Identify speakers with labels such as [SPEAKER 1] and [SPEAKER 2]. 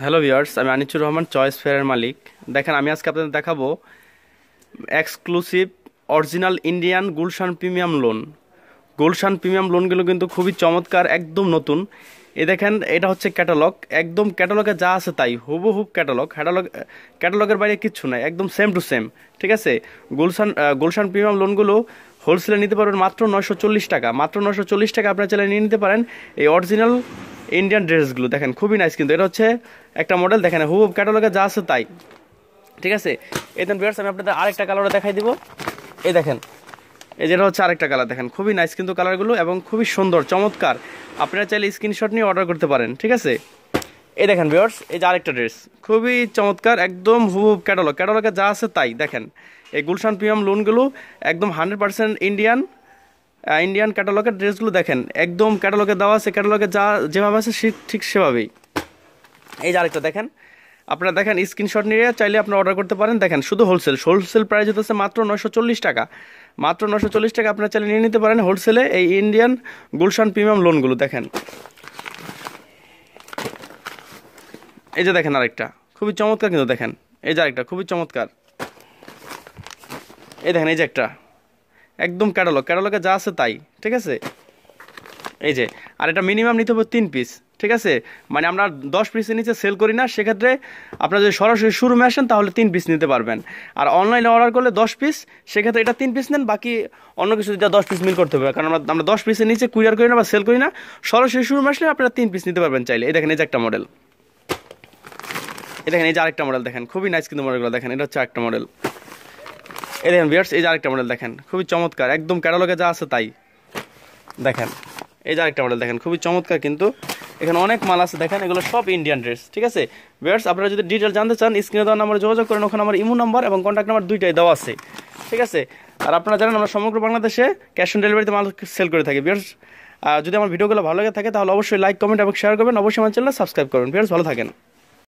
[SPEAKER 1] hello viewers আমি আনিচুর Rahman choice ফেয়ারের মালিক দেখেন আমি আজকে আপনাদের দেখাবো exclusive original Indian Gulshan premium lawn Gulshan premium লোনগুলো কিন্তু খুবই চমৎকার একদম নতুন এ দেখেন এটা হচ্ছে ক্যাটালগ একদম ক্যাটালগে যা আছে তাই হুবহুব ক্যাটালগ ক্যাটালগ ক্যাটালগের বাইরে কিচ্ছু নাই একদম সেম টু সেম ঠিক আছে গুলশান গুলশান প্রিমিয়াম লোনগুলো হোলসেলে নিতে পারবেন মাত্র নয়শো চল্লিশ টাকা মাত্র নয়শো চল্লিশ টাকা আপনার চাইলে নিয়ে নিতে পারেন এই অরিজিনাল ইন্ডিয়ান ড্রেসগুলো দেখেন খুবই নাইস কিন্তু এটা হচ্ছে একটা মডেল দেখেন হুব ক্যাটালগে যা আছে তাই ঠিক আছে এই দেন বিয়ার্স আমি আপনাদের আরেকটা কালার দেখাই দিব এই দেখেন এই যেটা হচ্ছে আরেকটা কালার দেখেন খুবই নাইস কিন্তু কালারগুলো এবং খুবই সুন্দর চমৎকার আপনারা চাইলে স্ক্রিনশট নিয়ে অর্ডার করতে পারেন ঠিক আছে এই দেখেন বিয়ার্স এই যে আরেকটা ড্রেস খুবই চমৎকার একদম হুব ক্যাটালগ ক্যাটালগে যা আছে তাই দেখেন এই গুলশান প্রিয়াম লোনগুলো একদম হান্ড্রেড পার্সেন্ট ইন্ডিয়ান ইন্ডিয়ান ক্যাটালগের ড্রেসগুলো দেখেন একদম ক্যাটালগে দেওয়া আছে ক্যাটালগে যা যেভাবে আছে সে ঠিক সেভাবেই এই যে আরেকটা দেখেন আপনারা দেখেন স্ক্রিনশট নিয়ে চাইলে আপনারা অর্ডার করতে পারেন দেখেন শুধু হোলসেল হোলসেল প্রাইস হচ্ছে মাত্র নশো চল্লিশ টাকা মাত্র নশো চল্লিশ টাকা আপনারা চাইলে নিয়ে নিতে পারেন হোলসেলে এই ইন্ডিয়ান গুলশান প্রিমিয়াম লোনগুলো দেখেন এই যে দেখেন আরেকটা খুবই চমৎকার কিন্তু দেখেন এই যে আরেকটা খুবই চমৎকার এই দেখেন এই যে একটা একদম ক্যাটালগ ক্যাটালগে যা আছে তাই ঠিক আছে এই যে আর এটা মিনিমাম নিতে হবে তিন পিস ঠিক আছে মানে আমরা দশ পিসের নিচে সেল করি না সেক্ষেত্রে আপনারা যদি সরাসরি শোরুমে আসেন তাহলে তিন পিস নিতে পারবেন আর অনলাইনে অর্ডার করলে দশ পিস সেক্ষেত্রে এটা তিন পিস নেন বাকি অন্য কিছু যেটা দশ পিস মিল করতে হবে কারণ আমরা আমরা দশ পিসের নিচে কুইয়ার করি না বা সেল করি না সরাসরি শোরুমে আসলে আপনারা তিন পিস নিতে পারবেন চাইলে এই দেখেন এই যে একটা মডেল এই দেখেন এই যে আরেকটা মডেল দেখেন খুবই নাইস কিন্তু মডেলগুলো দেখেন এটা হচ্ছে একটা মডেল এই দেখেন ভিয়ার্স এই যে আরেকটা মডেল দেখেন খুবই চমৎকার একদম ক্যাটালগে যা আছে তাই দেখেন এই যে আরেকটা মডেল দেখেন খুবই চমৎকার কিন্তু এখানে অনেক মাল আছে দেখেন এগুলো সব ইন্ডিয়ান ড্রেস ঠিক আছে ভিয়ার্স আপনারা যদি ডিটেল জানতে চান স্ক্রিনে দেওয়া নাম্বার যোগাযোগ করেন ওখানে আমার ইমো নাম্বার এবং কন্ট্যাক্ট নাম্বার দুইটাই দেওয়া আছে ঠিক আছে আর আপনারা জানেন আমরা সমগ্র বাংলাদেশে ক্যাশ অন ডেলিভারিতে মাল সেল করে থাকি ভিয়ার্স যদি আমার ভিডিওগুলো ভালো লাগে থাকে তাহলে অবশ্যই লাইক কমেন্ট এবং শেয়ার করবেন অবশ্যই আমার চ্যানেল সাবস্ক্রাইব করবেন ভিয়ার্স ভালো থাকেন